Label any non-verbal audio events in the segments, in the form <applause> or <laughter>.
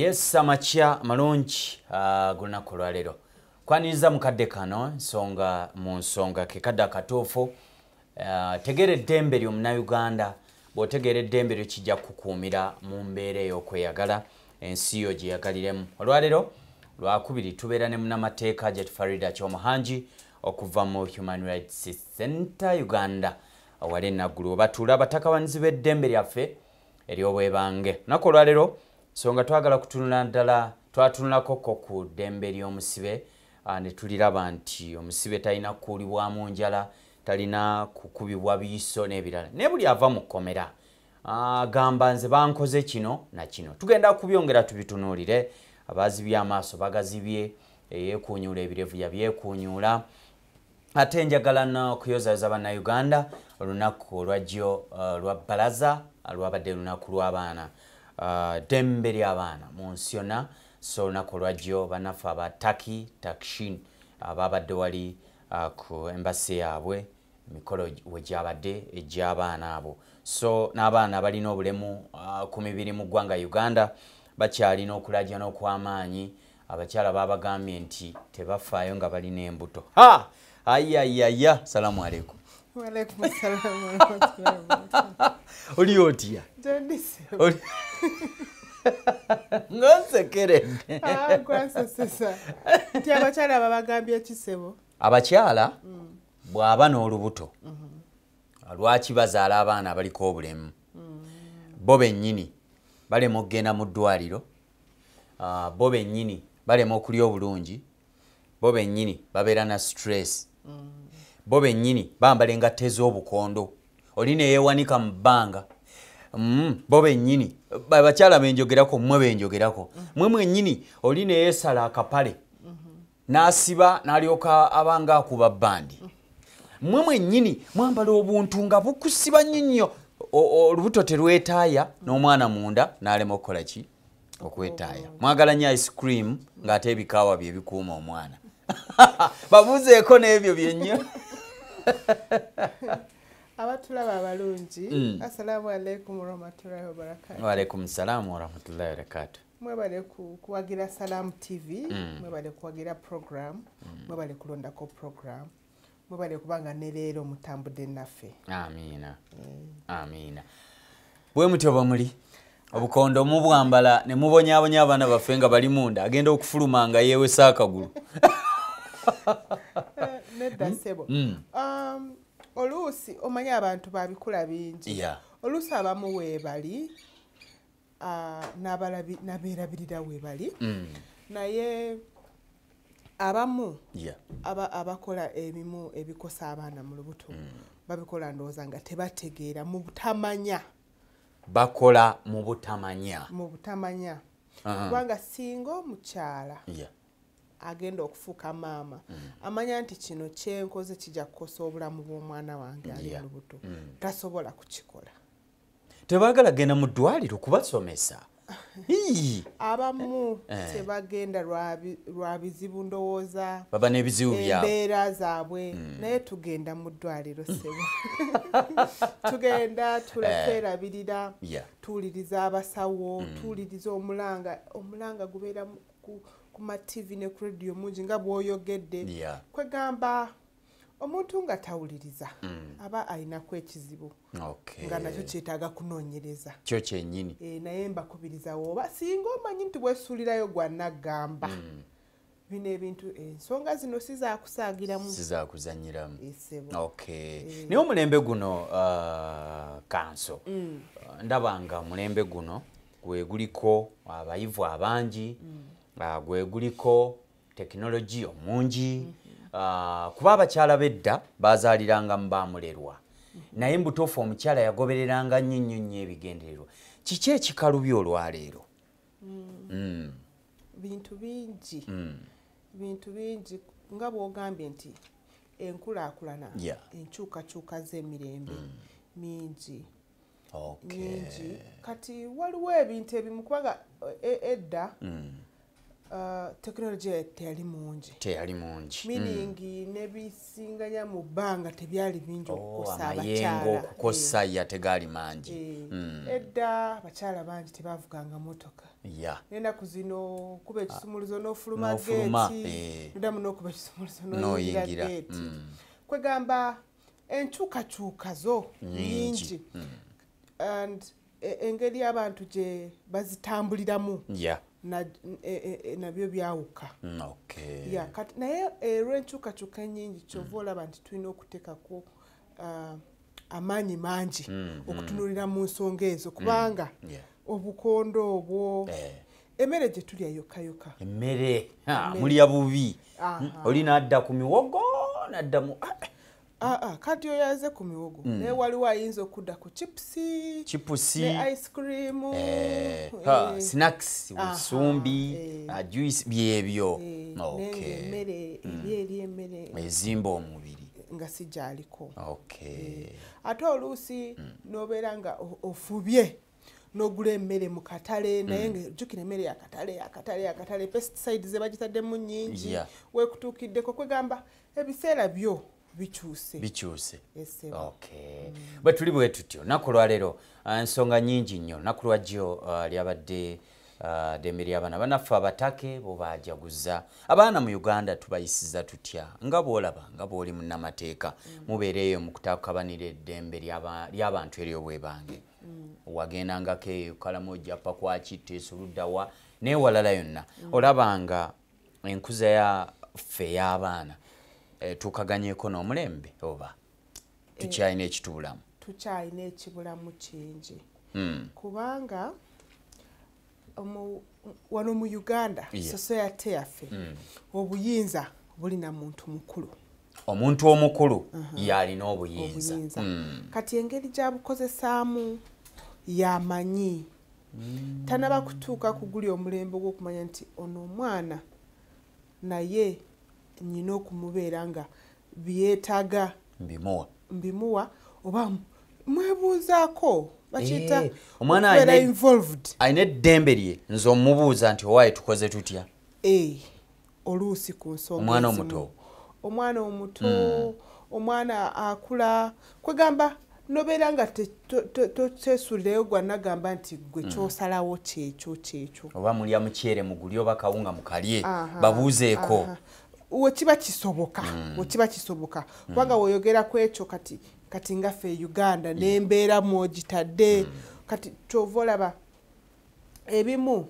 yes amakya malungi ah, gulunaku olwaleero kwaniriza mukadde kano nsonga mu nsonga kekadde akatuufu ah, tegeera eddembe ly omunauganda bwotegeera eddembe lyo kijja kukuumira mu mbeera ey'okweyagala ensi yo gyeyagaliremu olwaleero lwakubiri tubeera ne munamateeka jetfarida kyomuhanji okuva mu human rights center uganda awali enaggulu obatuula abatakawanizi b'eddembe lyaffe eryobwebange nako olwaleero so nga twagala kutunula ddala twatunulakoko ku ddembe ly'omusibe ne tuliraba nti omusibe talina kuulibwamu njala talina kukubibwa biiso n'ebirala naye buli ava mu kkomera agamba nze bankoze kino na kino tugenda kubyongera tubitunuulire abazibye amaaso bagazibye eyeekuunyuula ebirevu yabyekuunyuula ate njagala nokuyozayoza bannauganda olunaku olwajjo lwa bbalaza lwabadde lunaku lw'abaana Uh, dembe ly'abaana mu nsi yona so olunaku olwajjo banafu aba taki takshin ababadde wali uh, ku embasi yaabwe emikolo wegyabadde egy'abaana abo so n'abaana balina obulemu uh, ku mibiri mu ggwanga uganda bakyalina okulajja n'okwamaanyi abakyala babagambye nti tebafaayo nga balina embuto ha ayayaya salamu aleikum oli otya <laughs> nonsekerendeabakyalababagambyekisebo ah, abakyala mm. bwaba n'olubuto mm-hmm. lwaki bazaala abaana abaliko obulemu mm. bo bennyini balema okugenda mu ddwaliro ah, bo bennyini balema okulya obulungi bo bennyini babeera na stress mm. bo bennyini bambala engatto ez'obukondo oli neyeewanika mu bbanga mm, bo bennyini abakyala benjogerako mmwe benjogerako mmwe mwennyini oli neyeesala akapale n'asiba n'alyoka abanga akuba bbandi mmwe mwennyini mwambala obuntu nga bukusiba nnyo nnyo olubuto terwetaaya n'omwana munda n'alema okukola ki okwetaaya mwagala nnyo ice cream ng'ate ebikaawa bye bikuuma omwana <laughs> babuzeeko n'ebyo byennyo <laughs> abatulaba abalungi mm. assalaamu aleikum warahmatullahi wabarakatu waaleikum salaamu warahmatullahi wabarakatu mwebale kuwagira salaamu tv mm. mwebale kuwagira programu mm. mwebale kulondako programu mwebale kubanga neleero mutambude naffe amiina amiina bwe mutyo bwemuli obukondo mubwambala ne mubonyabonya abaana baffe nga bali munda agenda okufuluma nga yeewesa akagulu <laughs> eh, nedda hmm? sebo hmm. um, oluusi omanye abantu babikula bingi oluusi abamu webali nabeerabirira webali mm. naye abamu abakola ebimu ebikosa abaana mu lubuto mm. babikola ndowooza nga tebategeera mu butamanya bakola mu butamanya mu butamanya uh-huh. kubanga singa omukyala agenda okufuuka maama mm. amanya nti kino kyenkoze kijja kukosa obulamu bw'omwana wange ali lubuto mm. tasobola kukikola tebagala genda mu ddwaliro kubasomesa <laughs> abamu eh. Eh. tebagenda lwa bizibu ndowooza baba n'ebizibu byabembeera zaabwe mm. naye tugenda mu ddwaliro <laughs> sebo <laughs> tugenda tulakwerabirira eh. tuwuliriza abasawo tuwuliriza omulanga omulanga gubeera ku mativi ne ku rediyo mungi nga bw'oyogedde kwegamba omuntu nga tawuliriza mm. aba alinaku ekizibu nga nakyo kyetaaga kunoonyereza kyo kyenyini eh, naye mbakubirizawo oba singa omanyi nti bwesuulirayo gwa naggamba mm. bino ebintu ensonga zino sizakusaagiramu sizakuzanyiramu eh, okay eh. naye omulembe guno uh, kanso mm. ndaba nga omulembe guno gwe guliko abayivu abangi uh, gwe guliko tekinologi omungi mm -hmm. uh, kuba abakyala bedda bazaliranga mu bamulerwa mm -hmm. naye mbutuufu omukyala yagobereranga nnyonnyo nnyo ebigendererwa kiki ekikalubya olwaleero mm. mm. bintu bingi mm. bintu bingi nga bwogambye nti enkulaakulana yeah. enkyukakyuka z'emirembe mm. mingi okay. mingi kati waliwo ebintu ebimukubaga e, e, edda e, mm. Uh, tekinologiya teyali mungi teyali mungi miningi mm. nebisinganya mu bbanga tebyali bingi okukosaamayengo oh, okukosa e. Eh. yategaali mangi e. mm. edda abakyala bangi tebavuganga motoka ya nenaku zino kuba ekisumulizo ah, nofulumageetiudamu eh. nokuba ekisumulizo noyingira hmm. kwegamba enkyukakyuka zo nyingi hmm. and e-, engeri abantu gye bazitambuliramu yeah. nabyo e, e, e, na byawuka mm, okay. yeah, naye era eh, enkyukakyuka nyingi kyova mm. olaba nti tulina okuteekaku uh, amaanyi mangi mm -hmm. okutunulira mu nsonga ezo mm, kubanga mm. yeah. obukondo obwo eh. emmere gye tulya yokayoka emmere mulya bubi oli nadda ku miwogo naddamu ah. Ah, ah, kati oyaze ku miwogo mm. naye waliwo ayinza okudda ku chipsi, chipsi. Ne ice cream eh, eh. Ha, snacks busumbi eh. uh, juice byebyo eh. okay. emmere eri mm. eri emmere ezimba omubiri nga sijaaliko okay. eh. ate oluusi mm. nobeera nga ofubye nogula emmere mu katale hmm. naye mm. ngaojukira emmere yakatale yakatale yakatale pesticide zebagitaddemu nyingi yeah. wekutuukiddeko kwegamba ebiseera byo bwe tuli bwe tutyo naku lwaleero ensonga eh, nyingi nnyo naku lwajjo eh, lyabadde eh, ddembe ly'abaana banaffe abatake bwebajaguza abaana mu uganda tubayisiza tutya nga bwolaba nga bwoli munnamateeka mm. mubeereeyo mukutakabanira eddembe ly'abantu eryobwebange mm. wagendangako eyo kalamu ojjapa kwakitta esoluddawa naye walala yonna mm. olabanga enkuza yaffe ey'abaana Eh, tukaganyeko n'omulembe oba eh, tukyalina ekitubulamu tukyalina ekibulamu kingi hmm. kubanga wano mu uganda society yaffe hmm. obuyinza buli na muntu mukulu omuntu omukulu uh-huh. yalina obuyinza hmm. kati engeri gyabukozesaamu yamanyi tanaba kutuuka ku guli omulembe gwokumanya nti ono omwana naye nyina okumubeera nga byetaga mbimuwa oba mwebuuzaako bakiyita eh, omwana alina eddembe lye nze omubuuza nti owaayi tukoze tutya eh, oluusi ku nsonomwana omuto omwana omuto hmm. omwana akula kwegamba nobeera nga tokyesuulireyo gwanagamba nti gwe hmm. kyosalawo kyekyo kyekyo oba mulya mukyere muguli oba kawunga mukalye babuuzeeko okiba kisoboka okiba mm. kisoboka kubanga mm. weyogera kwekyo kati kati ngaffe uganda nembeera mwogitadde mm. kati kyova olaba ebimu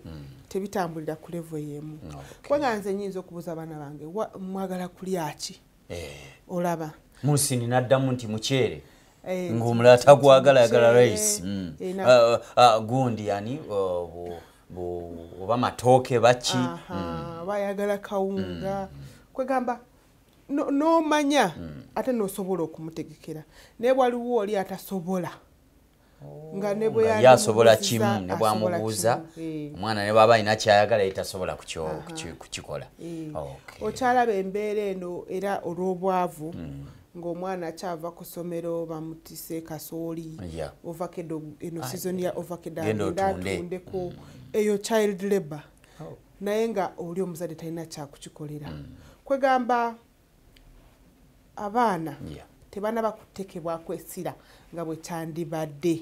tebitambulira ku levo yemu kubanga nze nyinza okubuuza abaana bange mwagala kulyaki eh. olaba musini naddamu nti mukyere eh, ngaomulala tagwagala yagala raisi eh, ah, ah, ah, gundi yani oh, oba matooke baki bayagala kawunga mm. kwegamba nomanya ate nosobola okumutegekera naye bwaliwo oli atasobola oh. nga nebweyasobola kimu nebwamubuuza eh. omwana ne baba alina kyayagala yetasobola kukikola eh. okyalaba embeera eno era olwobwavu hmm. ngaomwana akyava ku somero bamutise kasooli ovakedo eno ah, sizoni ya ovakedo agendatundeko hmm. eyo child labor oh. naye nga oli omuzadde talina kyakukikolera hmm. kwegamba abaana tebanaba kutekebwaku essira nga bwekyandibadde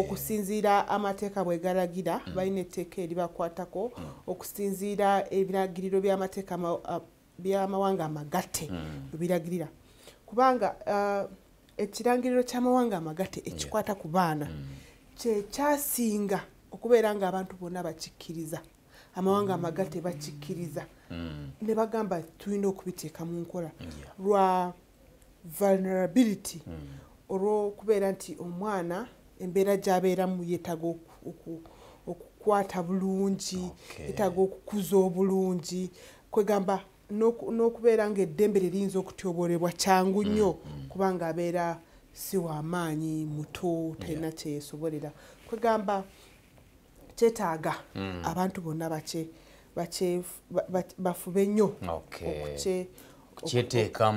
okusinziira amateeka bwegalagira mm. balina etteeka eribakwatako mm. okusinziira ebiragiriro byamateeka uh, byamawanga amagatte mm. ebiragirira kubanga uh, ekirangiriro kyamawanga amagatte ekikwata ku baana kyekyasinga okubeera nga abantu bonna bakikkiriza amawanga amaga tebakikkiriza mm. ne bagamba tulina okubiteeka mu nkola lwa vulnerability mm. olwokubeera nti omwana embeera gyabeeramu yeetaga okukwata bulungi yeetaga okukuza obulungi kwegamba n'okubeera nga eddembe lye liyinza okutyobolebwa kyangu nnyo mm-hmm. kubanga abeera si wa maanyi muto talina kyeyesobolera kwegamba kyetaaga hmm. abantu bonna bafube nnyo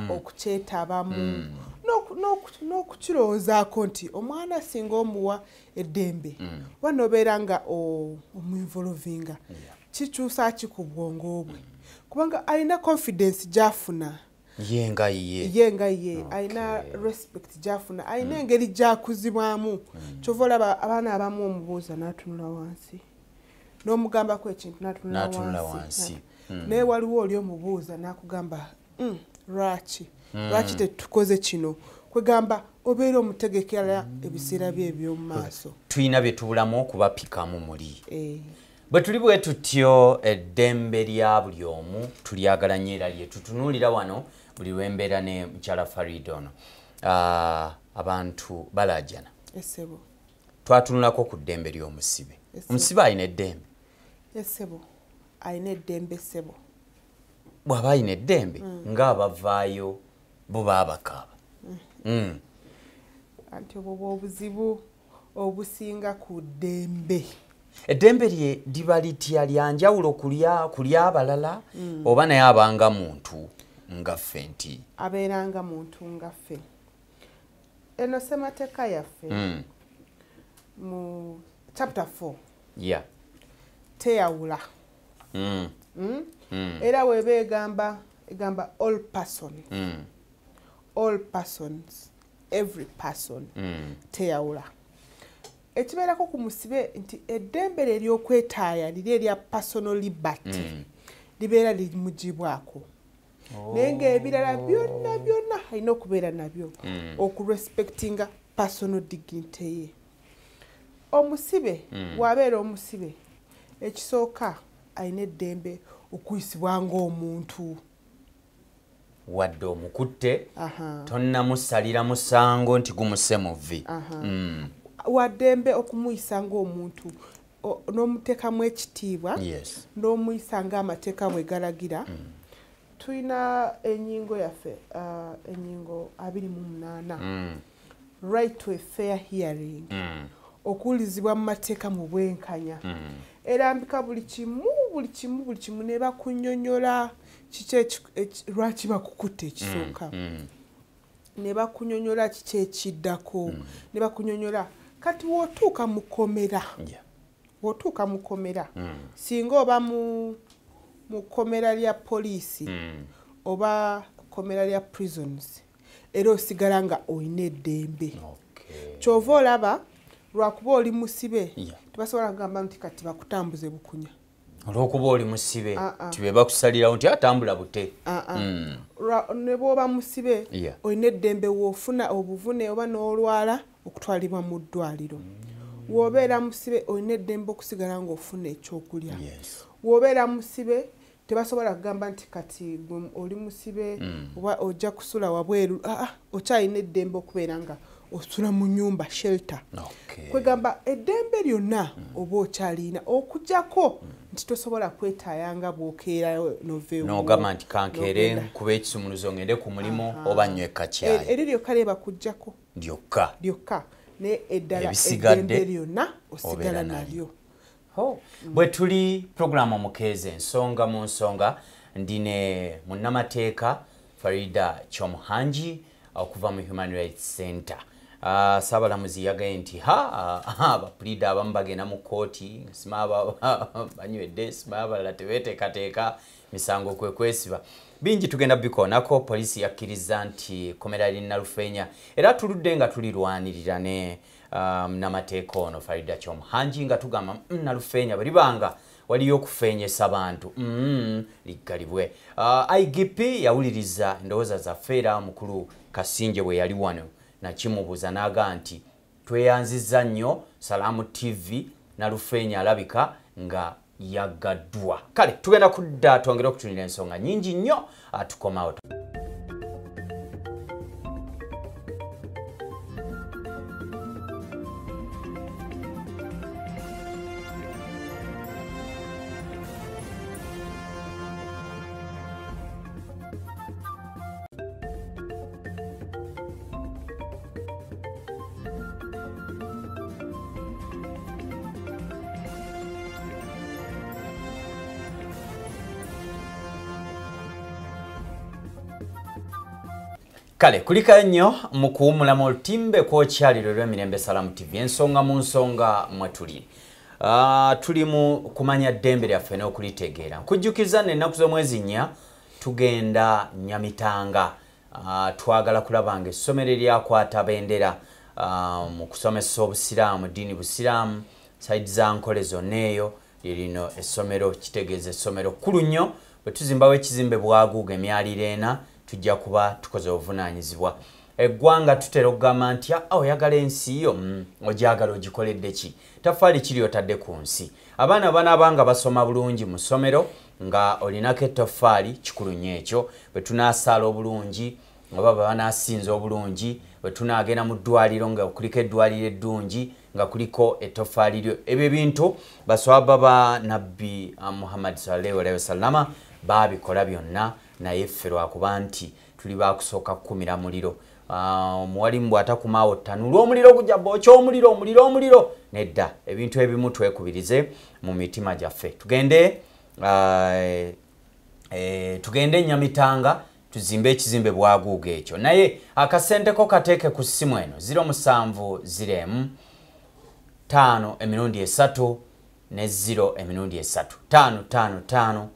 okukyetaabamu hmm. n'okukirowoozaako nti omwana singa omuwa eddembe hmm. oba nobeera nga omuinvolvinga kikyusa ki ku bwongo obwe kubanga alina confidence gyafuna yengaiye yengaiye ayina respect gyafuna ayina mm. engeri gyakuzibwamu mm. kyova olaba abaana abamu omubuuza natunula wansi nomugambaku ekintu natunula mm. wansi naye waliwo oli omubuuza nakugamba lwaki lwaki tetukoze kino kwegamba obeera omutegekera ebiseera bye ebyomumaaso tulina byetubulamu okubapikamu muli eh. bwe tuli bwe tutyo eddembe lya buli omu tulyagala nyo era lye tutunuulira wano buli wembeera ne mukyala farid ono ah, abantu balajana twatunulako ku ddembe ly'omusibe omusibe alina eddembe esebo alina eddembe sebo bwaba alina eddembe mm. ngaabavaayo buba abakaaba mm. mm. anti obwo bwobuzibu obusinga ku ddembe eddembe lye liba litya lyanjawulo kulya abalala oba naye abanga muntu ngaffe nti abeeranga muntu ngaffe eno semateeka yaffe mm. mu chapta 4 ya teyawula mm. Mm? era weba egamba egamba all person all persons every person teyawula ekibeerako ku musibe nti eddembe lye ly'okwetaaya liri erya personal liberty libeera limugibwako mm. naye ngaebirala byonna byonna alina okubeera nabyo mm. okurespectinga personal diginte ye omusibe bwabeera mm. omusibe ekisooka alina eddembe okuyisibwanga omuntu wadde omukutte tonna musalira musango nti gumuse muvi mm. waddembe okumuyisa ngaomuntu n'omutekamu ekitiibwa n'omuyisa ngaamateeka bwe galagira tulina enyingo yaffe uh, enyingo abiri mu munaana mm. right to a fair hearing mm. okuwulizibwa mu mateeka mu bwenkanya mm. erambika buli kimu buli kimu buli kimu nebakunyonyola kiki lwaki bakukutta ekisooka nebakunyonyola kiki ekiddako nebakunyonyola kati wotuuka mukomera wotuuka mukomera singa oba mu mu kkomera lya poliisi hmm. oba kkomera lya prisons era osigala nga olina eddembe kyova olaba lwakuba oli musibe tebasobola kugamba nti kati bakutambuze bukunya olwokuba oli musibe ah, ah. tibebakusalirawo nti atambula bute ah, hmm. ne bwoba musibe olina eddembe woofuna obuvune oba n'olwala okutwalibwa mu ddwaliro hmm. wobeera musibe olina eddembe okusigala ngaofuna ekyokulya wobeera musibe tebasobola kugamba nti kati oli musibe oba mm. ojja kusula wabweru aa ah, ah, okyalina eddembe okubeera nga osula mu nyumba shelter kwegamba eddembe lyonna oba okyalina okujjako mm. nti tosobola kwetaaya nga bwokeera nogamba nti kankeere nkuba ekisumuluzo ngende ku mulimu oba nywe kakyayo er-, eri lyokka lyebakujjako lyokka lyokka naye eddala eddembe lyonna osigala nalyo Oh. Mm. bwe tuli program mukeeza ensonga mu nsonga ndine munnamateeka farida kyomuhanji uh, okuva mu human rights center Uh, sabalamuzi yagaye nti ha abapulida abamu bagenda mu kooti simaba <laughs> banywedde simaba balala tebeteekateeka misango kwe kwesiba bingi tugenda bikoonako poliisi yakkiriza nti komera linnalufenya era tuludde nga tulirwanirirane um, namateeka ono faida kyomuhangi nga tugamba mm, nalufenya bwelibanga waliyo okufenyesa bantu mm, liggalibwe uh, igp yawuliriza endowooza zaffe era mukulu kasinje bwe yali wano nakimubuuza naaga nti tweyanziza nnyo salaamu tv nalufenya alabika nga yagaddwa kale tugenda kudda twongere okutunira ensonga nyingi nnyo atukomawo uh, kale kulika nnyo mukuwumula mu lutimbe kwokyaliro lw'emirembe salamu tv ensonga mu nsonga mwe tuli uh, tuli mu kumanya ddembe lyaffe n'okulitegeera nkujjukiza nenaku z'omwezi nnya tugenda nyamitanga uh, twagala kulaba nga essomero eryakwata bendera uh, mu kusomesa obusiraamu ddiini busiraamu saidi za nkole zonna eyo lyerino essomero kitegeeza essomero kkulu nnyo bwe tuzimbawo ekizimbe bwaguuga emyaliro ena tujja kuba tukoze obuvunaanyizibwa eggwanga tutera okugamba nti aa oyagala ensi yo mm, ogyagala ogikoledde ki tafaali kiri otadde ku nsi abaana banaaba nga basoma bulungi mu ssomero nga olinako etofaali kikulu nnyo ekyo bwe tunaasaala obulungi oba banaasinza obulungi bwe tunaagenda mu ddwaliro nga kuliko eddwaliro eddungi nga kuliko etofaali lyo ebyo ebintu baswababa nabbi ah, muhammad sallaalhi wasallama baabikola byonna naye ffe lwakuba nti tuli bakusooka kukumira muliro omuwalimu ah, bw'atakumaawo ttanula omuliro gujja booky omuliro omuliro omuliro nedda ebintu ebimu twekubirize mu mitima gyaffe tugende ah, eh, tugende enyamitanga tuzimbe ekizimbe bwaguuga ekyo naye akasenteko kateeke ku ssimu eno 07 ziremu 5 emirundi esatu ne 0 emirundi esatu 5 5 5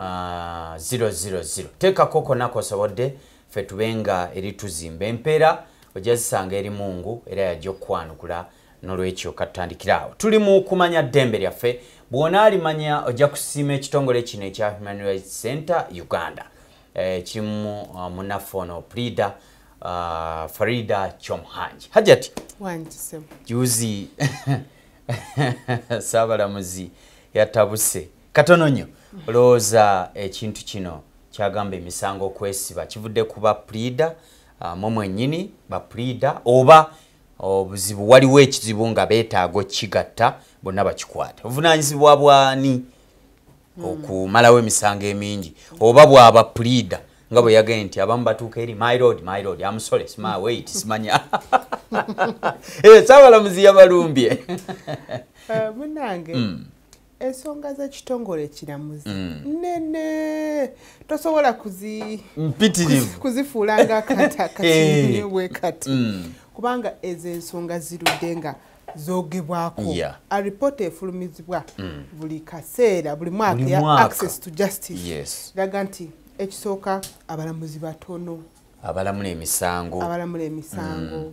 000 teka koko nako sobode fetubenga erituzimba empera ojazisanga eri mungu era yajo kwanukula nolwekyo katandikirawo tuli mu kumanya dembe lyaffe bwona alimanya ojja kusiima ekitongole kino ekya human rights center uganda e, eh, kirimu uh, munafono prida uh, farida chomhanji hajati juzi sabalamuzi <laughs> yatabuse katono nnyo olowooza ekintu kino kyagamba emisango okwesiba kivudde kuba pulida ah, mu mwennyini bapulida oba obuzibu waliwo ekizibu nga beetaago kigatta bonna bakikwata obuvunanyizibwa bwani hmm. okumalawo emisango emingi oba bwaba pulida nga bwe yagende nti abamu batuuka eri myrod myrod amusole simawait simanya sabalamuzi <laughs> eh, yabalumbye <laughs> eh, munange hmm. ensonga zekitongole ekiramuzi mm. nene tosobola kuzifuula nga katakatibwe <laughs> kati eh. mm. kubanga ezo ensonga zirudde nga zogebwako aripoota efulumizibwa mm. buli kaseera buli mwaka ya access to justice iraga nti ekisooka abalamuzi batono abalamula emisango abalamula emisango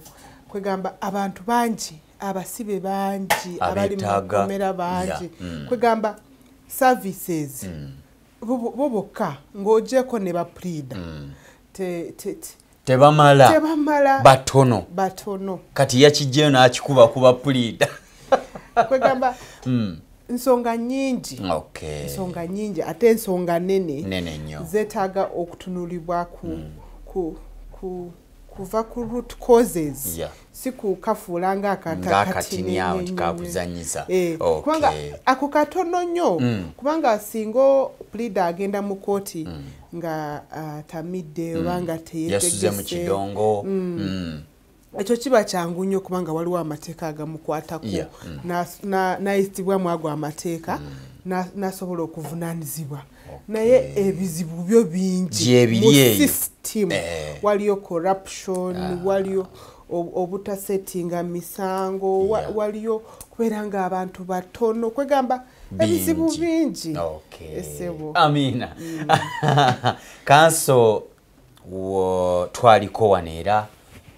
kwegamba abantu bangi abasibe bangi abali mukomera bangi mm. kwegamba services mm. bobokka ng'ogyeko ne bapulida mm. tebamala batono batono kati yakijjeyo n'akikuba ku bapulida <laughs> kwegamba nsonga nyingi nsonga nyingi ate ensonga nene zetaaga okutunulibwa ku kuva ku root causes si kukafuula ngaakantu akatinikakuzanyiza eh, kubanga ako katono nnyo mm. kubanga singa pulida agenda mu kooti mm. nga ah, tamidde mm. oba nga teyeeemukidongo ekyo kiba kyangu nnyo kubanga waliwo amateeka agamukwatako nayisibwamu ago amateeka nasobola okuvunaanizibwa mm. naye ebizibu byo bingiebiri system eh. waliyo corruption ah. waliyo obutasettinga misango yeah. waliyo kubeera nga abantu batono kwegamba ebizibu bingi okay. esebo amina mm. <laughs> kanso mm. twaliko wano era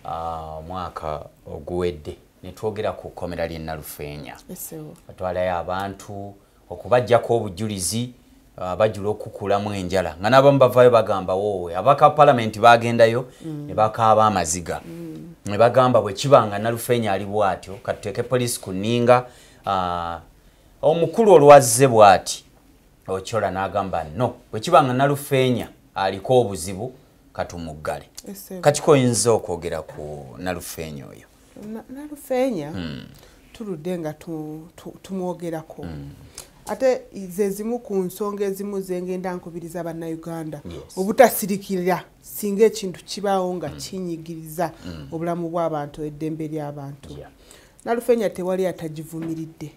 uh, mwaka oguwedde netwogera ku kkomera lyenalufeenya batwalayo abantu okubajjako obujulizi Ah, bajula okukulamu enjala nga nabamu bavayo bagamba woowe abaka palamenti bagendayo mm. ne bakaaba amaziga mm. ne bagamba bwe kibanga nalufenya ali bwatyo katuteeke poliisi ku nninga ah, omukulu olwazze bw'ati okyola n'agamba no bwe kibanga nalufenya aliko obuzibu katumuggale kati koyinza okwogera ku nalufenya oyo nalufenya hmm. tuludde nga tumwogerako hmm. ate zezimu ku nsonga ezimu zengenda nkubiriza bannauganda obutasirikirira singa ekintu kibaawo nga mm. kinyigiriza mm. obulamu bwabantu eddembe lyabantu nalufenya tewali atagivumiridde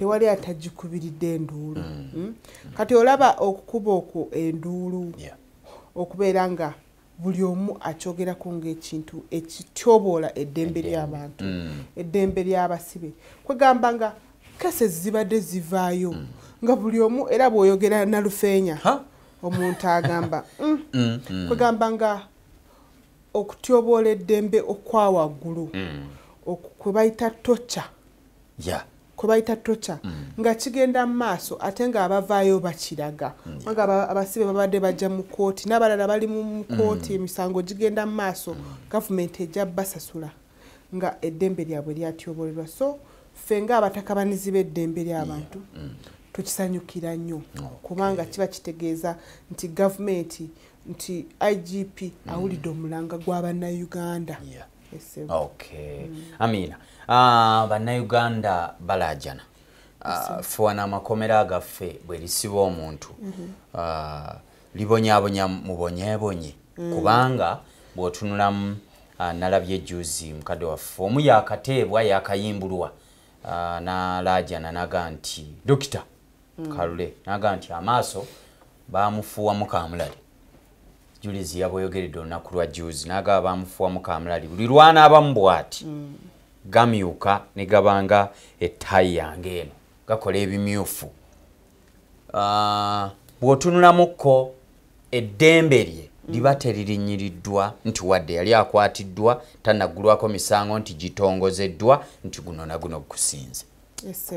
tewali atagikubiridde enduulu mm. kati olaba okukuba okwo enduulu okubeera nga buli omu akyogeraku ngaekintu ekityoboola eddembe lyabantu eddembe lyabasibe kwegamba nga kase zibadde zivaayo nga buli omu era bwoyogera nalufeenya omuntu agamba mm, <laughs> mm, mm. kwegamba nga okutyoboola eddembe okwawaggulu kwebayita toca kwebayita toca nga kigenda mu maaso ate ngaabavaayo bakiraga nga abasibe babadde bajja mu kooti n'abalala bali mu kooti emisango gigenda mu maaso gavumenti ejja basasula nga eddembe lyabwe lyatyobolerwa so mm. fenga abatakabanizi b'eddembe ly'abantu mm, mm. tukisanyukira nnyo oh, kubanga kiba kitegeeza nti gavumenti nti igp mm. awulidde omulanga gwa bannauganda amina ah, bannauganda balajana ah, fuwana amakomera agaffe bwe lisiba omuntu mm-hmm. ah, libonyabonya mubonyebonye kubanga bwotunulamu nalabyejuzi mukadde waffe omu yakateebwa yakayimbulwa Ah, nalaajana naga nti dokita hmm. kalule naga nti amaaso bamufuuwamu kamulali julis yabweyogeredde olunaku lwa jusi nagaba bamufuuwamu kamulali buli lwanaabamu bwati hmm. gamyuka ne gabanga ettaayi yange eno gakola ebimyufu ah, bw'otunulamukko eddembe lye liba teririnyiriddwa nti wadde yali akwatiddwa tanaggulwako misango nti gitongozeddwa nti guno naguno gusinze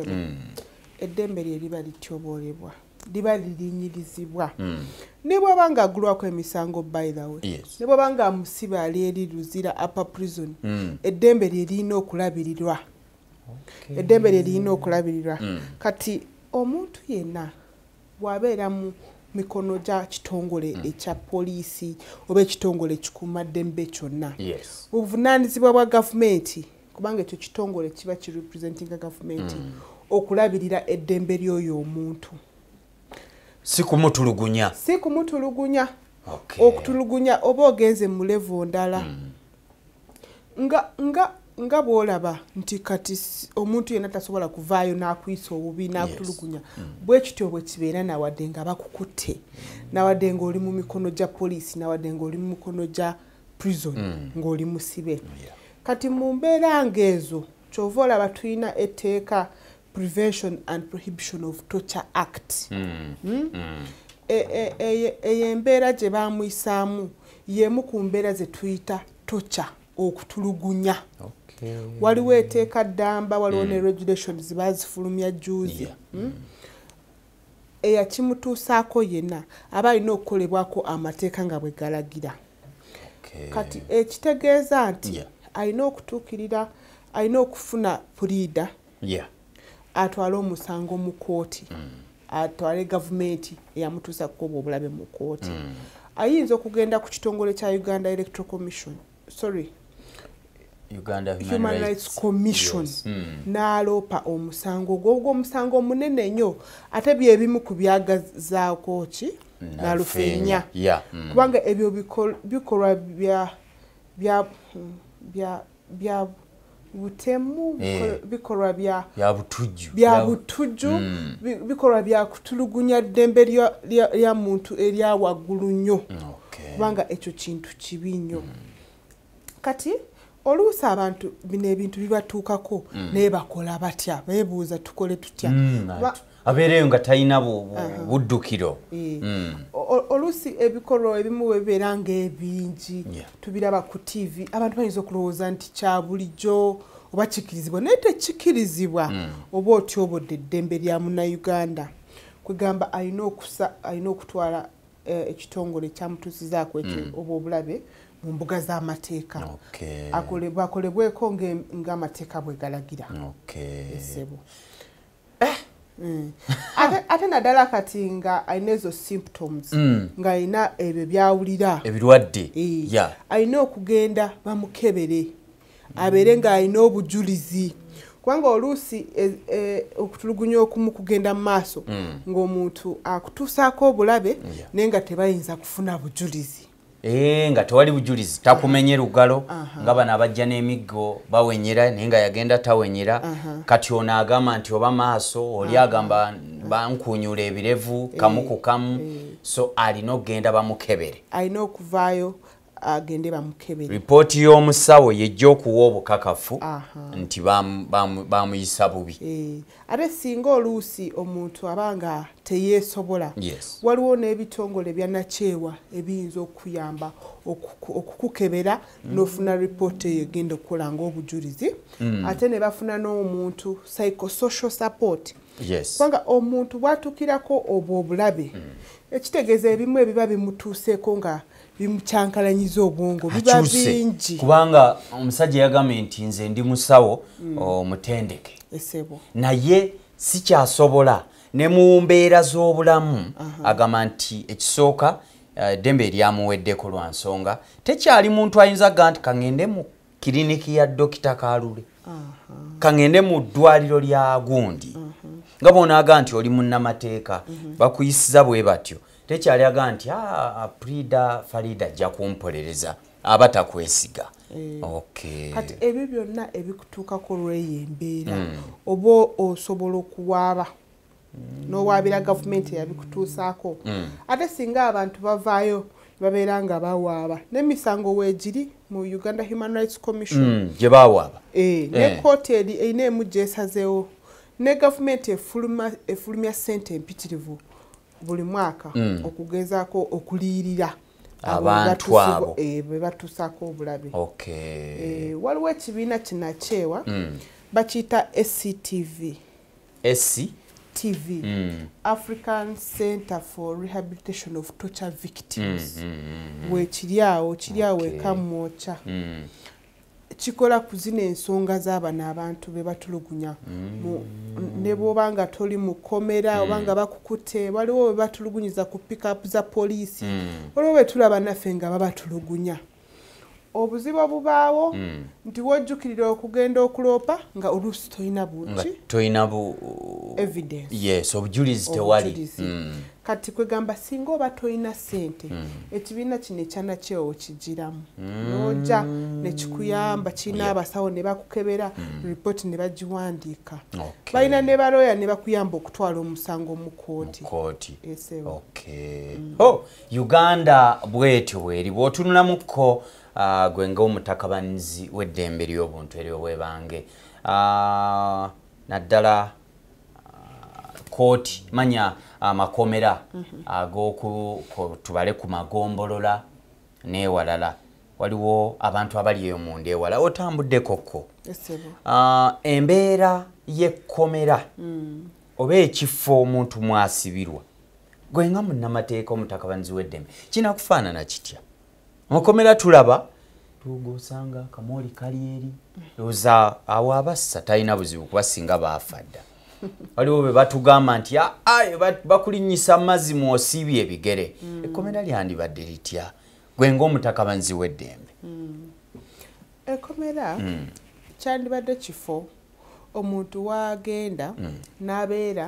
mm. eddembe lye liba lityobolebwa liba lirinyirizibwa mm. ne bwaba nga agulwako emisango bairawe ne bwaba nga amusiba alieri luzira upper prison mm. eddembe lye lirina okulabirirwa eddembe lye lirina okulabirirwa kati omuntu yenna bwabeeramu mikono gya kitongole mm. ekya poliisi oba ekitongole ekikuumaddembe kyonna yes. obuvunaanyizibwa bwa gavumenti kubanga ekyo kitongole kiba kirepresentinga gavumenti mm. okulabirira eddembe lyoyo omuntu sikumutulugunya sikumutulugunya okay. okutulugunya oba ogenze mu levu ndala mm. nga nga nga bwolaba nti kati omuntu yenna tasobola kuvaayo n'akwisa obubi n'akutulugunya mm. bwe kityo bwe kibeera nawadde nga bakukutte nawadde ngaoli mu mikono gya poliisi nawadde ngaoli mu mikono gya prison mm. ng'oli musibe kati mu mbeera ngaezo kyova olaba tulina etteeka prevention and prohibition of torture act mm. hmm? e, e, e, eyo embeera gye baamuyisaamu yemu ku mbeera ze tuyita tocha okutulugunya waliwo eteeka ddamba waliwo ne regulations bazifulumya juuzi hmm? eyakimutuusaako yenna aba alina okukolebwako amateeka nga bwe galagira kati ekitegeeza nti alina okutuukirira alina okufuna puriida atwale omusango mu kooti hmm. atwale gavumenti eyamutuusa kukoba obulabe mu kooti hmm. ayinza okugenda ku kitongole kya uganda electro commission sorry Human, Human Rights Commission yes. hmm. naalopa omusango gogo omusango munene nnyo atebye ebimu kubyagazaako ki nalufenya yeah. hmm. kubanga ebyo bikolwa bya bya bya bya butemu eh. bikolwa bya butujju hmm. bikolwa bya kutulugunya ddembe lya muntu erya waggulu nnyo kubanga ekyo kintu kibi nnyo hmm. kati okay. oluusi abantu bino ebintu bibatuukako mm. nebakola batya bebuuza tukole tutya mm, abeereyo nga talina buddukiro eh. mm. oluusi ebikolwa ebimu webibeera ngaebingi tubiraba ku tv abantu bayinza okulowooza nti kyabulijjo oba kikirizibwa naye tekikirizibwa oba otyobodde eddembe lya munauganda kwegamba alina okutwala eh, ekitongole kyamutuusizaako ekyo oba obulabe mu mbuga z'amateeka akolebweko ng'amateeka bwe galagira esebo eh, mm. <laughs> ate naddala kati nga alina ezo symptoms mm. ng'alina ebyo byawulira ebirwadde alina okugenda bamukebere abeere ng'alina obujulizi kubanga oluusi e, e, okutulugunya okumu kugenda mu maaso mm. ng'omuntu akutuusaako obulabe naye nga tebayinza kufuna bujulizi Eh, nga tewali bujulizi takumenye lugalo uh -huh. nga bana abajja n'emiggo bawenyera naye nga yagenda tawenyera uh -huh. kati ono agamba nti oba maaso oli agamba bankunyula ebirevu kamukukamu eh. so alina okugenda bamukebere alina okuvaayo agende bamukebere ripooti y'omusawo yejja okuwa obukakafu nti bamuyisa bubi e, ate singa oluusi omuntu abanga teyeesobola waliwo n'ebitongole byanakyewa ebiyinza okuyamba okukukebera mm. n'ofuna ripooti eyo egenda okukola ngaobujulizi mm. ate ne bafuna n'omuntu psychosocial support kubanga omuntu bwatukirako obwo obulabe mm. ekitegeeza ebimu ebiba bimutuuseeko nga yes. bimucyankalanyiza obwongo biba bingi kubanga omusajja yagambye nti nze ndi musawo mm. omutendeke naye sikyasobola ne mu mbeera z'obulamu agamba nti ekisooka eh, dembe eryamuweddeko lwa nsonga tekyali muntu ayinza kugamba nti kaŋŋende mu kiriniki ya dokita kalule kaŋŋende mu ddwaliro lya gundi nga boonaagamba nti oli munnamateeka mhm. bakuyisiza bwe batyo tekyalyaga nti aprida ah, ah, farida ajja kumpolereza aba takwesiga eh. kati ebyo byonna ebikutuukako olweyo embeera hmm. oba osobola okuwaaba hmm. n'owaabira gavumenti eyabikutuusaako hmm. ate singa abantu bavaayo babeera nga bawaaba n'emisango weegiri mu uganda human rights commission gyebawaaba eh, nekooti eh. eri erina emu gyesazeewo ne gavumenti efulumya sente empitirivu buli mwaka mm. okugezaako okuliyirira abantu abo eh, bebatuusaako obulabe eh, waliwo ekibiina kinakyewa mm. bakiyita sctv tv mm. african center for rehabilitation of torture victims mm, mm, mm, mm. mm. wekiryawo kiryawo okay. ekamwokya mm. kikola ku zino ensonga z'abano abantu be batulugunya mm. ne bwoba nga toli mukomera mm. oba nga bakukute waliwo we batulugunyiza ku pikup za poliisi mm. waliwo we tulaba naffe nga babatulugunya obuzibu obubaawo mm. nti wojjukirira okugenda okuloopa nga oluusi toyina bunki toyina bu... evidence yes obujulizi tewali hmm. kati kwegamba singa oba tolina sente mm. ekibiina kino ekyanakyewa okigiramu mm. noja nekikuyamba kirina abasawo yeah. ne bakukebera mm. ripooti ne bagiwandiika okay. balina ne baloya ne bakuyamba okutwala omusango mu kooti okay. mm. oh, uganda bwetyo bweri bwotunulamuko uh, ah, gwe ngaomutakabanizi weddembe ly'obuntu eryo bwebange uh, ah, naddala uh, ah, kooti manya amakomera ah, agokutubale ah, ku magombolola newalala waliwo abantu abali eyo munda ewala otambudde kokko ah, embeera yekkomera hmm. oba ekifo omuntu mwasibirwa gwenga munnamateeka omutakabanizi weddembe kinakufaanana kitya mukomera tulaba tugosanga kamooli kalyeri oza awo abassa talina buzibu kuba singa baafadda waliwo bwe batugamba nti bakulinyisa mazzi muosiibya ebigere mm. ekkomera lyandibadde litya gwe ngaomutaka banziwa eddembe mm. ekkomera mm. kyandibadde kifo omuntu waagenda n'abeera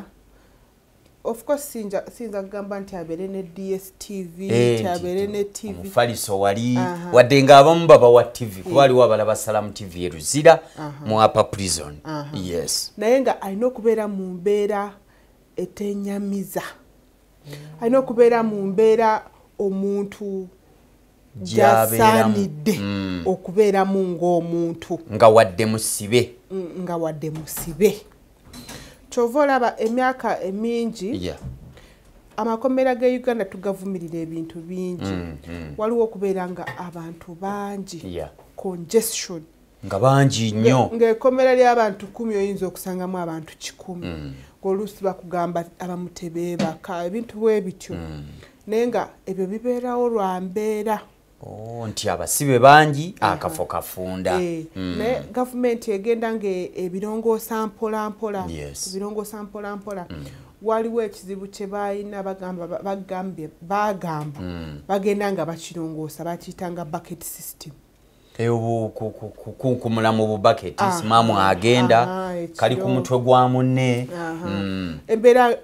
of course sinja sinza kugamba nti abeere ne dstv eh, tiabeere ne tv omufaliso wali wadde ngaabamu baba wa tv eh. kuba aliwo abala basalamu tv eruzira mu apa prison yes naye nga alina okubeera mu mbeera etenyamiza alina okubeera mu mbeera omuntu gyasaanidde mm. okubeeramu ng'omuntu nga wadde musibe mm, nga wadde musibe kyova olaba emyaka emingi amakomera ge uganda tugavumirira ebintu bingi mm, mm. waliwo okubeera nga abantu bangi congestion nga bangi nnyo ngaekomera lyabantu kumi oyinza okusangamu abantu kikumi mm. goluusi bakugamba abamutebeebaka ebintu bwebityo naye nga ebyo bibeerawo lwambeera Oh, nti abasibe bangi akafo kafunda eh, hmm. ne mm. government egenda nge ebirongo eh, sampola mpola ebirongo yes. sampola mpola mm. waliwo ekizibu kye baina bagamba bagambye bagamba mm. bagenda nga bakirongoosa bakiyita nga bucket system kunkumula mu bubaketi simaamu ah. agenda ah, ah, kali ku mutwe gwa munne hmm.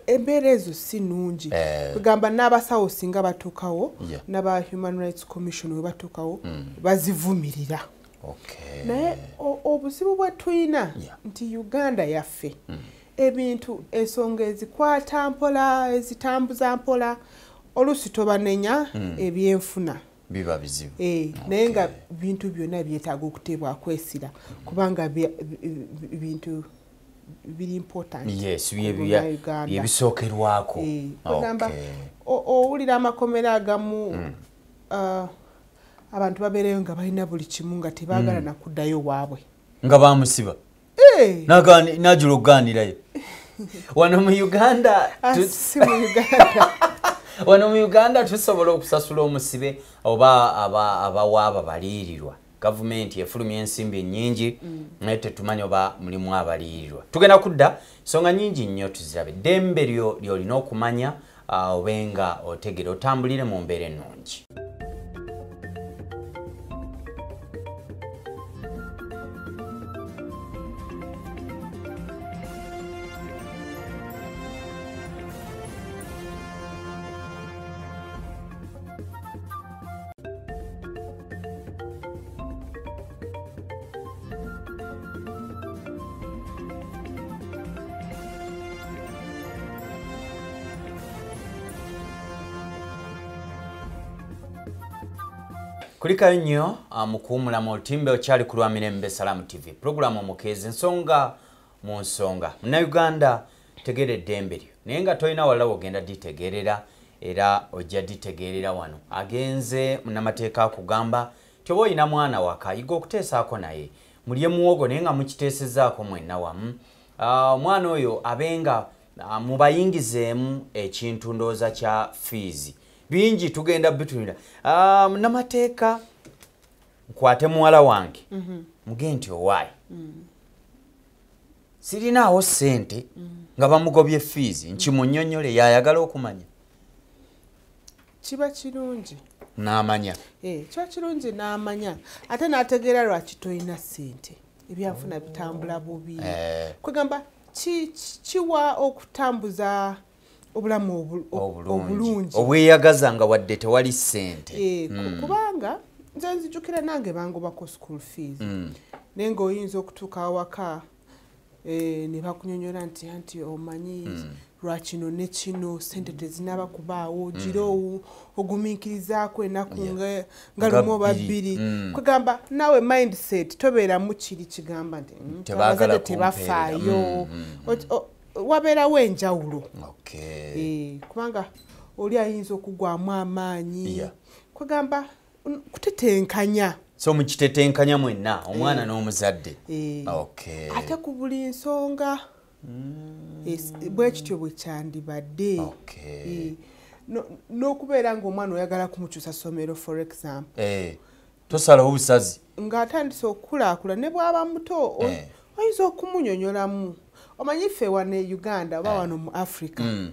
embeera ezo si nungi egamba eh. n'abasawo singa batuukawo n'aba human rights commission we batuukawo hmm. bazivumirira naye obuzibu bwe tulina nti uganda yaffe hmm. ebintu ensonga ezikwata mpola ezitambuza mpola olusi tobanenya ebyenfuna mm. biba bizibu eh, naye nga bintu byonna byetaaga okutebwaku esira kubanga bintu biriebisokerwako eh, owulira amakomero agamu mm. ah, abantu babeereyo nga balina buli kimu nga tebagala mm. nakuddayo waabwe nga bamusiba eh! najula okuganirayo <laughs> wano mu uganda ah, <laughs> wano mu uganda tusobola okusasula omusibe oba abawa ababaliirirwa gavumenti efulumya ensimbi ennyingi mm. naye tetumanyi oba mulimu abaliirirwa tugenda kudda ensonga nyingi nnyo tuzirabe dembe lyolina okumanya uh, obenga otegere otambulire mu mbeera ennungi nyo nnyo uh, mukuwumulamu olutimbe okyali kulwamira emu besalamu tv pulogulaamu omukeezi ensonga mu nsonga munauganda tegere eddembe lyo naye nga tolina walala wogenda ditegeerera era ojja ditegeerera wano agenze munamateeka kugamba ti oba olina mwana waka yiga okuteesaako naye mulye muwogo naye nga mukiteesezaako mwenna wamu uh, omwana uh, oyo abenga uh, mubayingizeemu ekintu ndooza kya fiizi bingi tugenda bitunira uh, namateeka nkwate muwala wange muge nti owaayi sirinaawo sente nga bamugobye efiizi nkimunyonyole yayagala okumanya kiba kirungi n'amanya eh, kiba kirungi n'amanya ate n'ategeera lwaki tolina sente ebyanfuna bitambula bubi eh. kwegamba kiwa okutambuza obulamu obulungi obweyagaza nga wadde tewali sente eh, hmm. kubanga nze nzijukira nange bangobako school fees mm. naye nga oyinza okutuuka awaka eh, nebakunyonyola nti anti omanyi mm. lwakino nekino sente mm. tezinaba kubaawo ogira ogumiikirizaako enaku nga lumu oba bbiri kugamba nawe mindset tobeeramu kiri kigamba ntiazade tebafaayo wabeerawo enjawulo eh, kubanga oli ayinza okugwamu amaanyi kugamba kutetenkanya so mukitetenkanya mwenna omwana eh. n'omuzadde eh. ate ku buli nsonga mm. bwekityo bwe kyandibadde eh, n'okubeera ngaomwana oyagala kumukyusa somero for example tosalawo busazi ng'atandisa okukulaakula ne bwaba muto oyinza okumunyonyolamu omanyife wano uganda oba wano mu africa mm.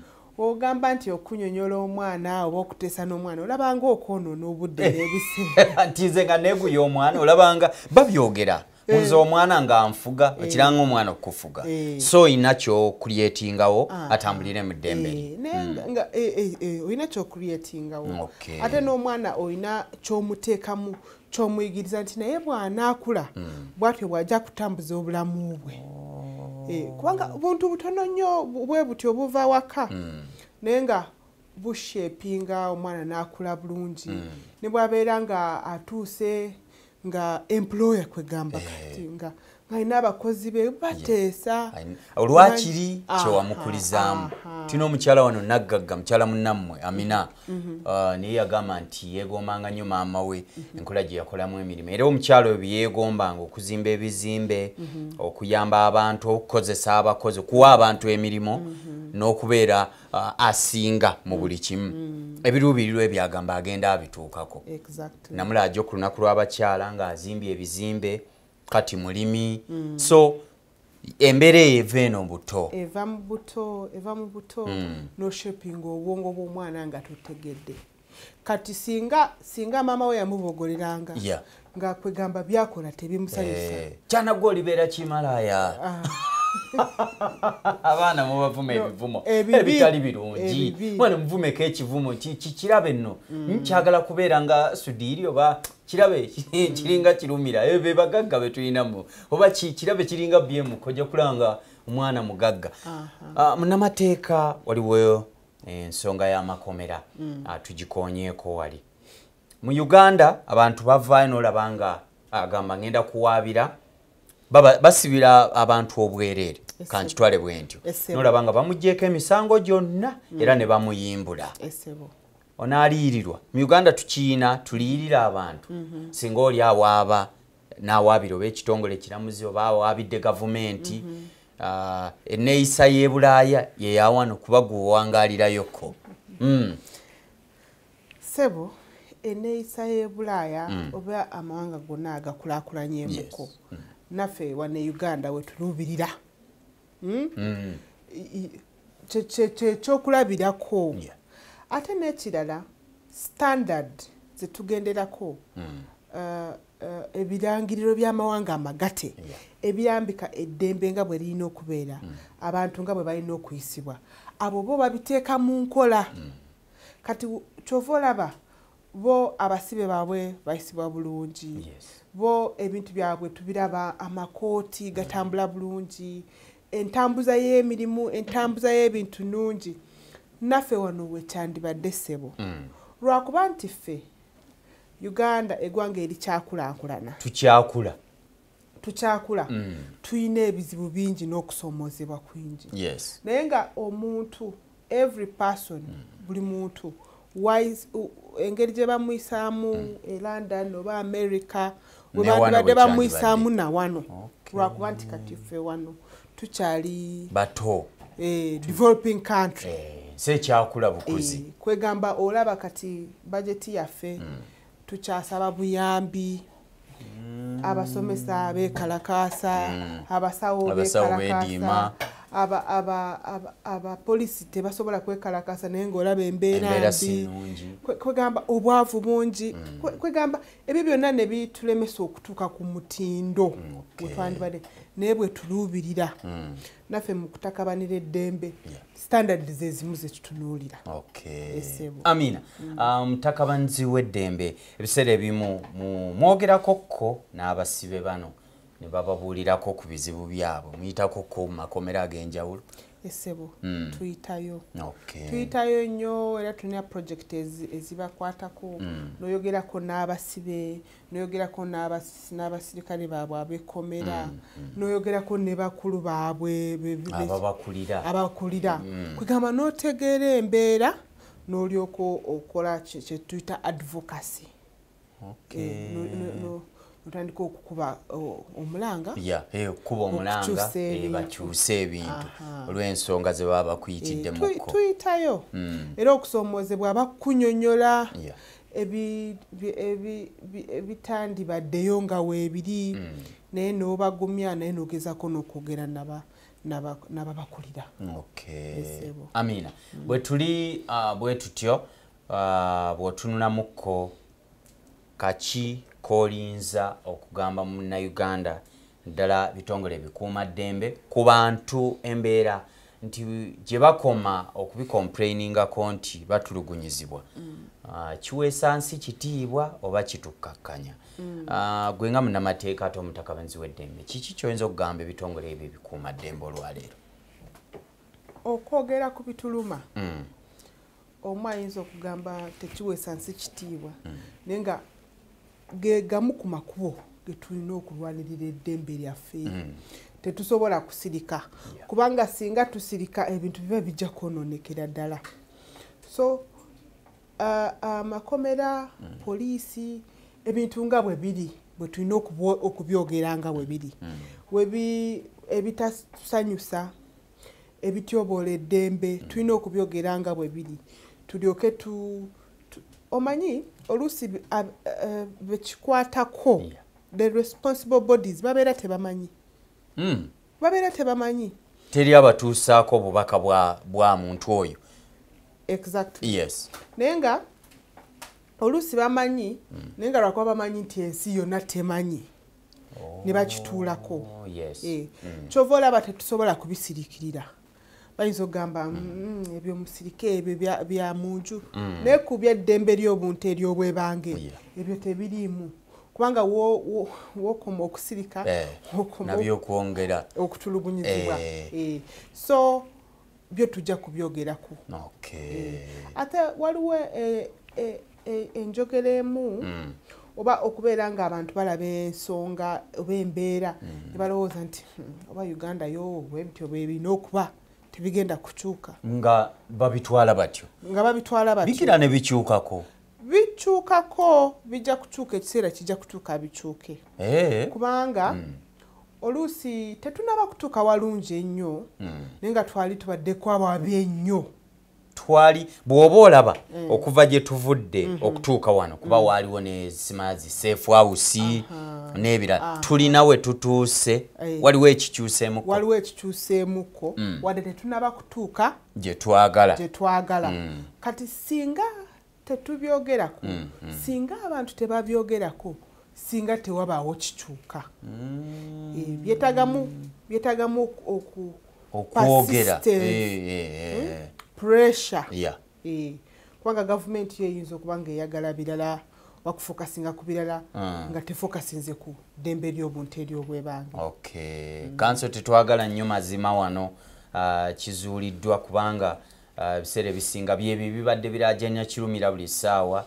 ogamba nti okunyonyola omwana oba okutesa n'omwana olabanga okwonoona obudde eh. nebiseera <laughs> ntize nga neguya omwana olabanga babyogera eh. nze omwana ngaanfuga okiranga eh. omwana okukufuga so oyina kyokulyetingawo ah. atambulire muddembe hmm. oyina kyokulyetingawo ate n'omwana oyina kyomuteekamu kyomuyigiriza nti naye bwanaakula hmm. bwatyo bwajja kutambuza obulamu bwe oh. Eh, kubanga buntu butono nnyo bwe buti obuva waka hmm. naye nga bushepinga omwana nakula bulungi hmm. nebwabeera nga atuuse nga employe kwegamba eh, kati eh. nga hey. balina abakozi be bateesa olwakiri kyewamukulizaamu tina omukyala wano naggagga mukyala munammwe amina mm-hmm. uh, naye yagamba nti yeegombanga nnyo maama we mm-hmm. enkola gye yakolamu emirimu era omukyala ebyo yeegombanga okuzimba ebizimbe mm-hmm. okuyamba abantu okukozesa abakozi okuwa abantu emirimu n'okubeera uh, asinga mu buli kimu ebiruubirirwa ebyagamba agenda abituukako namulaajja ku lunaku lw'abakyala ng'azimbye ebizimbe kati mulimi mm. so embeera eyo eva eno buto eva mu buto eva mu buto mm. noshepinga obwongo bw'omwana nga totegedde kati singa singa maama we yamubogoleranga yeah. ngaakwegamba byakola tebimusanyusa hey. Eh, kyanagwe olibeera kimalaya ah. <laughs> abaana mubavuma ebivumo ebitali birungi mwene muvumeko ekivumo kirabe nno nkyagala kubeera nga sudiiri oba kirabe <laughs> kiringa kirumira ebyo be bagagga betulinamu oba kirabe kiringa bm kojja kulanga omwana mugagga ah, munamateeka waliwo eh, ensonga y'amakomera mm. ah, tugikonyeeko wali mu uganda abantu bavaayo noolaba nga agamba ngenda kuwaabira baba basibira abantu obwerere kanti twale bwentyo nolabanga bamujeeko emisango gyonna mm. era ne bamuyimbula onaaliyirirwa mu uganda tukiina tuliyirira abantu mhm. singa oli awaaba n'awaabira oba ekitongole ekiramuzi oba awaabidde gavumenti mhm. ah, eneeyisa y'ebulaaya yeyawano kuba gwe owangaalirayoko mm. sebo eneeyisa y'ebulaaya mm. oba amawanga gonna agakulaakulanyemuko naffe wane uganda wetuluubirira hmm? hmm. kyokulabirako ate nekirala standard zetugenderako hmm. uh, uh, ebirangiriro byamawanga amagate ebirambika eddembe nga bwe lirina okubeera abantu nga bwe balina okuyisibwa abo bo babiteeka mu nkola kati kyova olaba bo abasibe baabwe bayisibwa bulungi bo ebintu byabwe tubiraba amakooti gatambula bulungi entambuza y'emirimu entambuza y'ebintu nungi naffe wano wekyandibadde ssebo mm. lwakuba nti ffe uganda egwanga erikyakulankulana tukyakula tukyakula mm. tulina ebizibu bingi n'okusomozebwa kwingi naye nga omuntu every person mm. buli muntu engeri gye bamuyisaamu mm. e london oba america webandibadde bamuyisaamu na wano lwakuba nti kati ffe wano tukyali bato e, developing country eh, sekyakula bukuzi eh, kwegamba olaba kati bajeti yaffe mm. tukyasaba buyambi mm. abasomesa bekalakaasa abasawo bekalakaasa abapolisi tebasobola kwekalakasa naye ngaolaba embeera mbi kwegamba obwavu bungi mm. kwegamba ebyo byonna nebitulemesa okutuuka ku mutindo wetwandibadde naye bwetuluubirira mm. naffe mu kutakabanira eddembe standard zezimu zetutunuulira mm. amina ah, mutakabanzi weddembe ebiseera ebimu mwogerako kko n'abasibe bano ne bababuulirako ku bizibu byabwe muyitako ko mu makomero ag'enjawulo esebo mm. tuyitayo okay. tuyitayo nnyo era tulina projekiti ezibakwatako ez mm. noyogerako n'abasibe noyogerako n'abasirikale baabwe abekomera mm. Hmm. noyogerako ne bakulu baabwe ababakulira mm. kwegamba notegeera embeera nolyoko okola kyetuyita advocacy okay. e, no, no, no. otandika okukuba omulanga eh, kuba omulangabakyuse eh, ebintu olw'ensonga ze baba bakuyitidde eh, tuyitayo hmm. era okusomoozebwa abakunyonyola ebitandibaddeyo nga weebiri hmm. naye noobagumya naye nogezako n'okwogera naba nababakulira amina hmm. bwe tuli ah, bwe tutyo ah, bwotunulamukko kaki kolinza okugamba munnayuganda ddala bitongole ebikuuma ddembe ku bantu embeera nti gye bakoma okubikomplainingako nti batulugunyizibwa mm. uh, kiweesa nsi kitiibwa oba kitukkakkanya mm. uh, gwe nga munnamateeka ate omutaka banziweddembe kiki kyoyinza okugamba ebitongole ebyo ebikuuma ddembe olwaleero okwogera ku bituluma mm. omu ayinza okugamba tekiweesa nsi kitiibwa mm. naye nga gegamu ku makubo getulina okulwanirira eddembe lyaffe mm. tetusobola kusirika kubanga singa tusirika ebintu biba bijja kwononekera ddala so uh, amakomera mm. poliisi ebintu nga bwebiri bwetulina okubyogera nga bwebiri mm. ebitasanyusa ebityobola eddembe tulina okubyogera nga bwebiri tulyoke tu, tu omanyi oluusi bekikwatako the responsible bodies babeera tebamanyi hmm. babeera tebamanyi teri abatuusaako obubaka bwa muntu oyo exactly yes naye nga oluusi bamanyi hmm. naye nga lwakuba bamanyi nti ensi yonna temanyi ne bakituulako oh, eh, hmm. kyova olaba tetusobola kubisiriikirira bayinza okugamba mm, mm, ebyomusirike ebyo byamunju mm. naye ku byeddembe ly'obuntu eryobwebange ebyo tebiriimu kubanga wokoma okusirika eh, okoma okutulugunyizibwa eh. Eh. so byo tujja kubyogeraku ate waliwo enjogera emu oba okubeera nga abantu balaba ensonga oba embeera nebalowooza nti hmm, oba uganda yoobwebityo bwebirina okuba tebigenda kukyuka nga babitwala batyo nga babitwala batbikira ne bikyukako bikyukako bijja kukyuka ekiseera kijja kutuuka bikyuke eh. kubanga mm. oluusi tetunaba kutuuka walungi ennyo mm. naye nga twali tubadde kwababi ennyo twali bw'oba olaba mm. okuva gye tuvudde mm -hmm. okutuuka wano kuba mm. waaliwo nesimazi sefuawusi n'ebirala tulina we tutuuse waliwo ekikyusemukowaliwo ekikyuseemuko mm. wadde tetunaba kutuuka gye twagala mm. kati singa tetubyogerako mm -hmm. singa abantu tebabyogerako singa tewabaawo kikyuka mm. Eh, byetagamu mm. e, okwogera okay. pressure yeah. e, kubanga gavumenti yo eyinza okuba nga eyagala birala wakufokasinga ku birala mm. nga tefokasinze ku dembe ly'obuntu eryobwebange okay. mm. kanso tetwagala nnyo mazima wano uh, kizuuliddwa kubanga ah, ebiseera uh, ebisinga byebyo bibadde birajanya kirumira buli saawa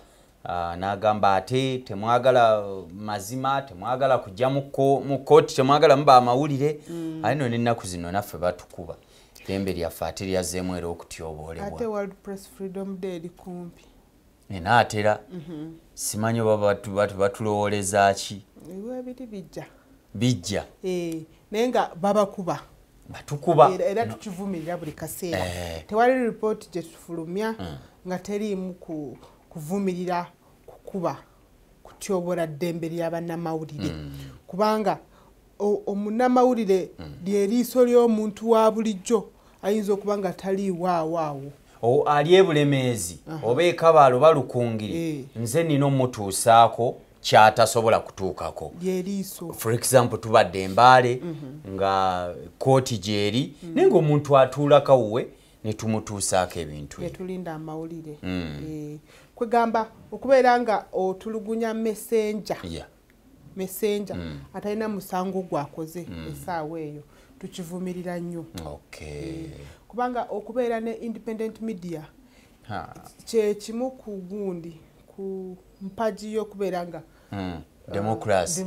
uh, n'agamba ate temwagala mazima temwagala kujja mu kkooti temwagala muba amawulire mm. ayino n'ennaku zino naffe batukuba eddembe lyaffe ate lyazzeemu era okutyobolebwanaatera mhm. simanyi oba batulowoleza ki bijja eh, naye nga babakuba batukubaera tukivumirira buli kaseera eh. tewali ripooti gyetufulumya hmm. nga teriimu kuvumirira kukuba kutyobola ddembe lyabannamawulire hmm. kubanga omunamawulire hmm. lyeriiso ly'omuntu wa bulijjo ayinza okuba nga taliiwaawaawo ali ebulemeezi oba ekabaalo balukungiri eh. nze nina omutuusaako kyatasobola kutuukako for example tubadde embaale mhm. nga kooti gyeri mm. naye ngaomuntu atuulakawuwe netumutuusaako ebintu etulinda amawulire mm. eh, kwegamba okubeera nga otulugunya mesenja mesenja mm. atalina musango gwakoze esaawa eyo tukivumirira nnyo eh, kubanga okubeera ne independent media kyekimu ku gundi ku mpagi y'okubeera nga hmm. uh, demokrasi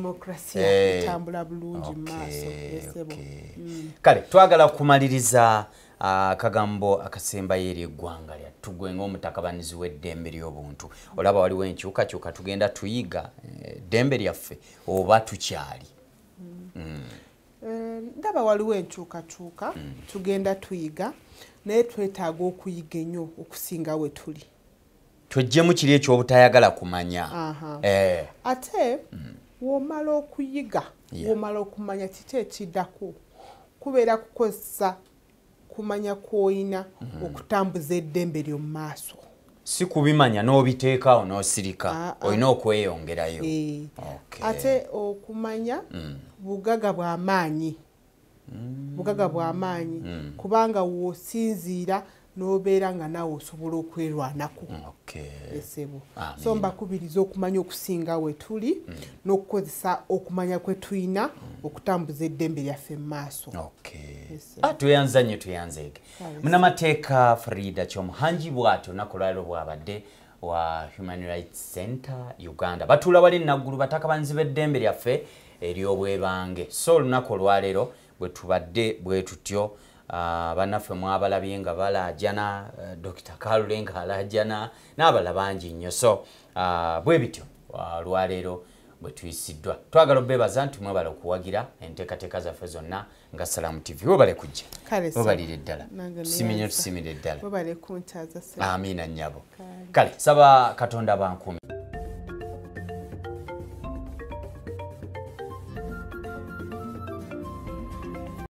etambula eh, bulungi mumaaso hmm. kale twagala kumaliriza akagambo uh, akasembayo eri eggwanga lyatugwe ngaomutaka baniz weddembe lyobuntu olaba waliwo enkyukakyuka tugenda tuyiga eh, dembe lyaffe oba tukyali hmm. ndaba waliwo enkyukakyuka hmm. tugenda tuyiga naye twetaaga okuyiga ennyo okusinga we tuli tojjemu kiri ekyobutayagala kumanya eh. ate hmm. womala okuyiga womala okumanya kiki ekiddako kubeera kukozesa kumanya kwolina hmm. okutambuza eddembe lyomu maaso si kubimanya n'obiteekaawo n'osirika ah, ah. olina okweyongerayo ate okumanya mm. bugaga bwamaanyi mm. bugaga bwamaanyi mm. kubanga wosinziira nobeera nga nawe osobola okwerwanako mm, esebo so mbakubiriza okumanya okusinga wetuli mm. nokukozesa okumanya kwetulina mm. okutambuza eddembe lyaffe mumaaso ah, tuyanza nyo tuyanzeege munamateeka frida kyomuhanji bwatyo onaku olwaliro bwabadde wa human rights center uganda batula wali naggulu bataka banzi beddembe lyaffe eryobwebange so olunaku olwaleero bwe tubadde bwe tutyo Ah, bannaffe mwabalabye nga balaajana eh, dr kalule nga alaajana n'abala bangi nnyo so ah, bwe bityo ah, lwaleero bwe tuyisiddwa twagala obbebaza nti mwebala okuwagira enteekateeka zaffe zonna nga salamu tv webale kujja webalire eddala tusiminye tusimire eddala amiina nnyabo kale saba katonda bankumi